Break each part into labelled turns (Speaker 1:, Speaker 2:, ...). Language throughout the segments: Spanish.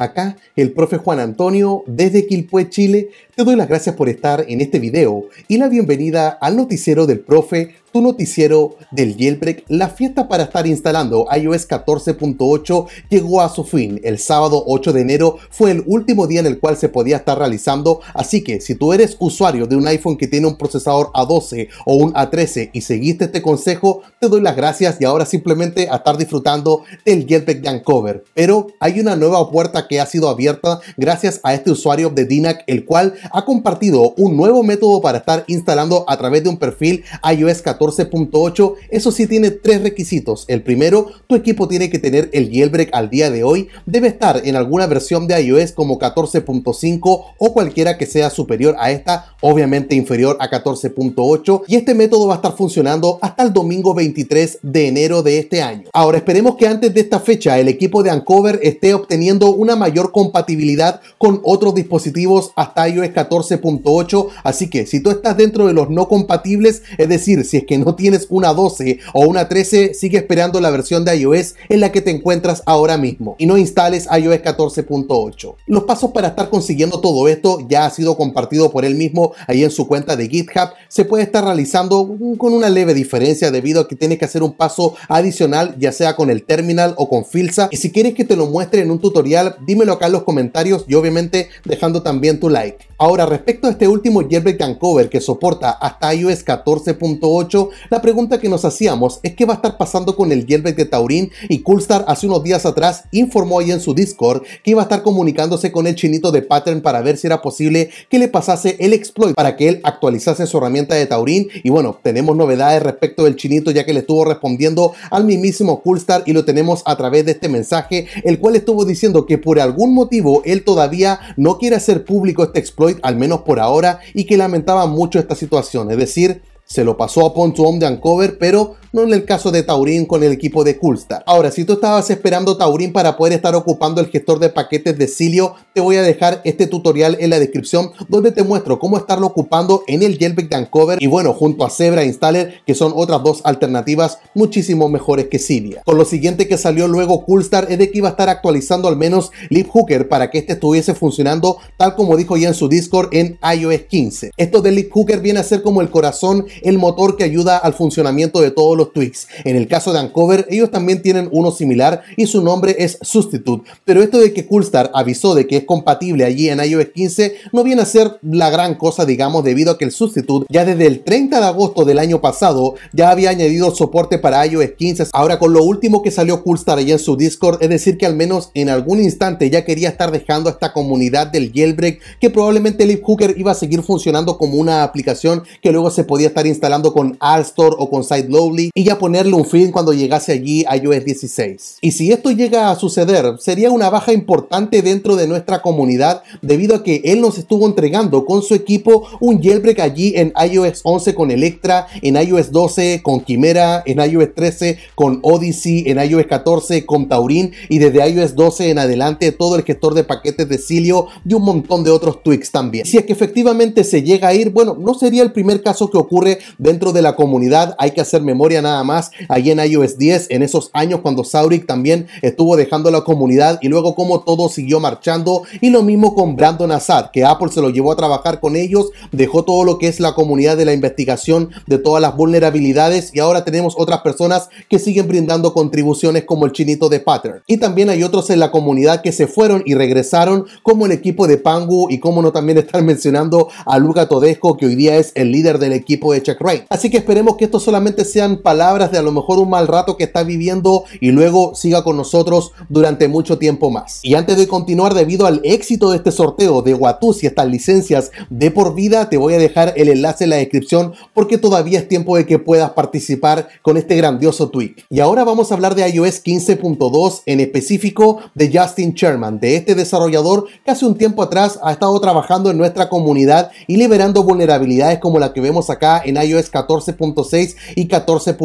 Speaker 1: Acá el profe Juan Antonio desde Quilpué, Chile. Te doy las gracias por estar en este video y la bienvenida al noticiero del profe, tu noticiero del jailbreak. La fiesta para estar instalando iOS 14.8 llegó a su fin. El sábado 8 de enero fue el último día en el cual se podía estar realizando, así que si tú eres usuario de un iPhone que tiene un procesador A12 o un A13 y seguiste este consejo, te doy las gracias y ahora simplemente a estar disfrutando del jailbreak de Uncover. Pero hay una nueva puerta que ha sido abierta gracias a este usuario de DINAC, el cual ha compartido un nuevo método para estar instalando a través de un perfil iOS 14.8. Eso sí tiene tres requisitos. El primero, tu equipo tiene que tener el jailbreak al día de hoy, debe estar en alguna versión de iOS como 14.5 o cualquiera que sea superior a esta, obviamente inferior a 14.8 y este método va a estar funcionando hasta el domingo 23 de enero de este año. Ahora esperemos que antes de esta fecha el equipo de Ancover esté obteniendo una mayor compatibilidad con otros dispositivos hasta iOS 14.8. Así que si tú estás dentro de los no compatibles, es decir, si es que no tienes una 12 o una 13, sigue esperando la versión de iOS en la que te encuentras ahora mismo y no instales iOS 14.8. Los pasos para estar consiguiendo todo esto ya ha sido compartido por él mismo ahí en su cuenta de GitHub. Se puede estar realizando con una leve diferencia debido a que tienes que hacer un paso adicional ya sea con el terminal o con Filsa. Y si quieres que te lo muestre en un tutorial, dímelo acá en los comentarios y obviamente dejando también tu like. Ahora, respecto a este último jailbreak de cover que soporta hasta iOS 14.8, la pregunta que nos hacíamos es qué va a estar pasando con el jailbreak de Taurin y Coolstar hace unos días atrás informó ahí en su Discord que iba a estar comunicándose con el chinito de Pattern para ver si era posible que le pasase el exploit para que él actualizase su herramienta de Taurin y bueno, tenemos novedades respecto del chinito ya que le estuvo respondiendo al mismísimo Coolstar y lo tenemos a través de este mensaje el cual estuvo diciendo que por algún motivo él todavía no quiere hacer público este exploit al menos por ahora, y que lamentaba mucho esta situación. Es decir, se lo pasó a Ponto de Ancover, pero no en el caso de Taurin con el equipo de Coolstar. Ahora, si tú estabas esperando Taurin para poder estar ocupando el gestor de paquetes de Silio, te voy a dejar este tutorial en la descripción donde te muestro cómo estarlo ocupando en el Jailbreak de Uncover y bueno, junto a Zebra Installer, que son otras dos alternativas muchísimo mejores que Silvia. Con lo siguiente que salió luego Coolstar es de que iba a estar actualizando al menos LibHooker para que este estuviese funcionando tal como dijo ya en su Discord en iOS 15. Esto de LibHooker viene a ser como el corazón, el motor que ayuda al funcionamiento de todos tweaks. En el caso de Uncover, ellos también tienen uno similar y su nombre es Substitute, pero esto de que Coolstar avisó de que es compatible allí en iOS 15 no viene a ser la gran cosa, digamos, debido a que el Substitute ya desde el 30 de agosto del año pasado ya había añadido soporte para iOS 15. Ahora con lo último que salió Coolstar Allí en su Discord, es decir que al menos en algún instante ya quería estar dejando esta comunidad del jailbreak que probablemente Hooker iba a seguir funcionando como una aplicación que luego se podía estar instalando con Store o con SiteLowly y ya ponerle un fin cuando llegase allí iOS 16. Y si esto llega a suceder, sería una baja importante dentro de nuestra comunidad debido a que él nos estuvo entregando con su equipo un jailbreak allí en iOS 11 con Electra, en iOS 12 con Quimera, en iOS 13 con Odyssey, en iOS 14 con Taurin y desde iOS 12 en adelante todo el gestor de paquetes de Cilio y un montón de otros tweaks también. Si es que efectivamente se llega a ir, bueno, no sería el primer caso que ocurre dentro de la comunidad, hay que hacer memoria nada más, allí en iOS 10, en esos años cuando Sauric también estuvo dejando la comunidad y luego como todo siguió marchando. Y lo mismo con Brandon Azad, que Apple se lo llevó a trabajar con ellos, dejó todo lo que es la comunidad de la investigación de todas las vulnerabilidades y ahora tenemos otras personas que siguen brindando contribuciones como el chinito de Pattern. Y también hay otros en la comunidad que se fueron y regresaron, como el equipo de Pangu y como no también estar mencionando a Luca Todesco, que hoy día es el líder del equipo de Checkrate Así que esperemos que esto solamente sean palabras de a lo mejor un mal rato que está viviendo y luego siga con nosotros durante mucho tiempo más. Y antes de continuar, debido al éxito de este sorteo de Watus y estas licencias de por vida, te voy a dejar el enlace en la descripción porque todavía es tiempo de que puedas participar con este grandioso tweet Y ahora vamos a hablar de iOS 15.2 en específico de Justin Sherman, de este desarrollador que hace un tiempo atrás ha estado trabajando en nuestra comunidad y liberando vulnerabilidades como la que vemos acá en iOS 14.6 y 14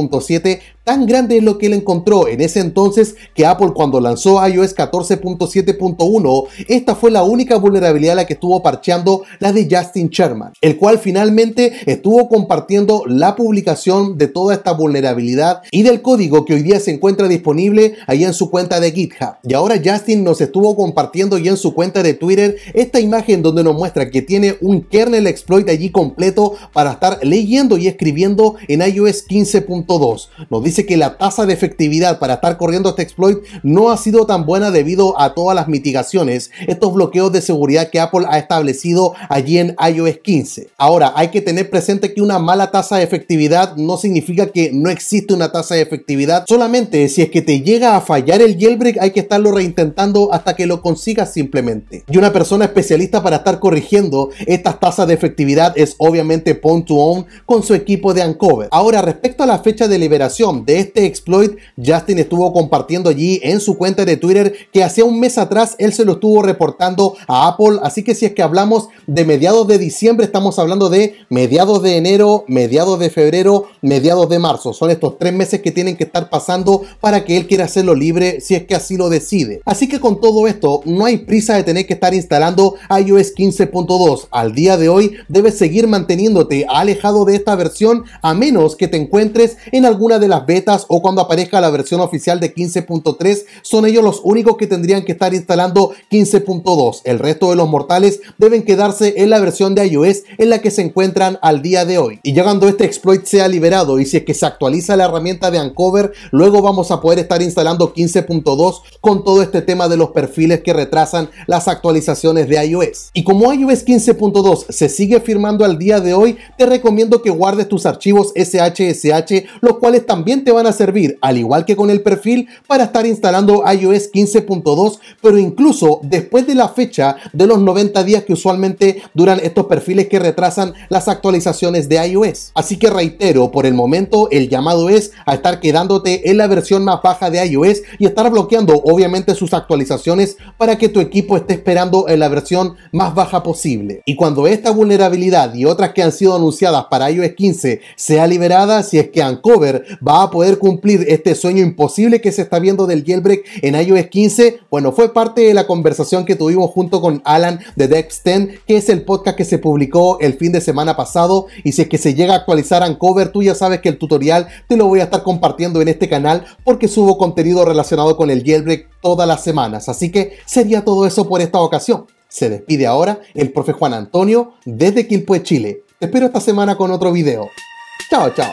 Speaker 1: tan grande es lo que él encontró en ese entonces que Apple cuando lanzó iOS 14.7.1, esta fue la única vulnerabilidad la que estuvo parcheando la de Justin Sherman, el cual finalmente estuvo compartiendo la publicación de toda esta vulnerabilidad y del código que hoy día se encuentra disponible ahí en su cuenta de GitHub. Y ahora Justin nos estuvo compartiendo ya en su cuenta de Twitter esta imagen donde nos muestra que tiene un kernel exploit allí completo para estar leyendo y escribiendo en iOS 15. 2, nos dice que la tasa de efectividad para estar corriendo este exploit no ha sido tan buena debido a todas las mitigaciones, estos bloqueos de seguridad que Apple ha establecido allí en iOS 15. Ahora, hay que tener presente que una mala tasa de efectividad no significa que no existe una tasa de efectividad, solamente si es que te llega a fallar el jailbreak hay que estarlo reintentando hasta que lo consigas simplemente. Y una persona especialista para estar corrigiendo estas tasas de efectividad es obviamente Pwn2Own con su equipo de Uncover. Ahora, respecto a la fecha de liberación de este exploit, Justin estuvo compartiendo allí en su cuenta de Twitter que hacía un mes atrás él se lo estuvo reportando a Apple. Así que si es que hablamos de mediados de diciembre, estamos hablando de mediados de enero, mediados de febrero, mediados de marzo. Son estos tres meses que tienen que estar pasando para que él quiera hacerlo libre si es que así lo decide. Así que con todo esto, no hay prisa de tener que estar instalando iOS 15.2. Al día de hoy debes seguir manteniéndote alejado de esta versión a menos que te encuentres en alguna de las betas o cuando aparezca la versión oficial de 15.3, son ellos los únicos que tendrían que estar instalando 15.2. El resto de los mortales deben quedarse en la versión de iOS en la que se encuentran al día de hoy. Y llegando cuando este exploit sea liberado y si es que se actualiza la herramienta de Uncover, luego vamos a poder estar instalando 15.2 con todo este tema de los perfiles que retrasan las actualizaciones de iOS. Y como iOS 15.2 se sigue firmando al día de hoy, te recomiendo que guardes tus archivos SHSH los cuales también te van a servir, al igual que con el perfil, para estar instalando iOS 15.2, pero incluso después de la fecha de los 90 días que usualmente duran estos perfiles que retrasan las actualizaciones de iOS. Así que reitero, por el momento el llamado es a estar quedándote en la versión más baja de iOS y estar bloqueando obviamente sus actualizaciones para que tu equipo esté esperando en la versión más baja posible. Y cuando esta vulnerabilidad y otras que han sido anunciadas para iOS 15 sea liberada, si es que han Cover va a poder cumplir este sueño imposible que se está viendo del jailbreak en iOS 15? Bueno, fue parte de la conversación que tuvimos junto con Alan de Dex10, que es el podcast que se publicó el fin de semana pasado. Y si es que se llega a actualizar Ancover, tú ya sabes que el tutorial te lo voy a estar compartiendo en este canal porque subo contenido relacionado con el jailbreak todas las semanas. Así que sería todo eso por esta ocasión. Se despide ahora el profe Juan Antonio desde Quilpue, Chile. Te espero esta semana con otro video. Chao, chao.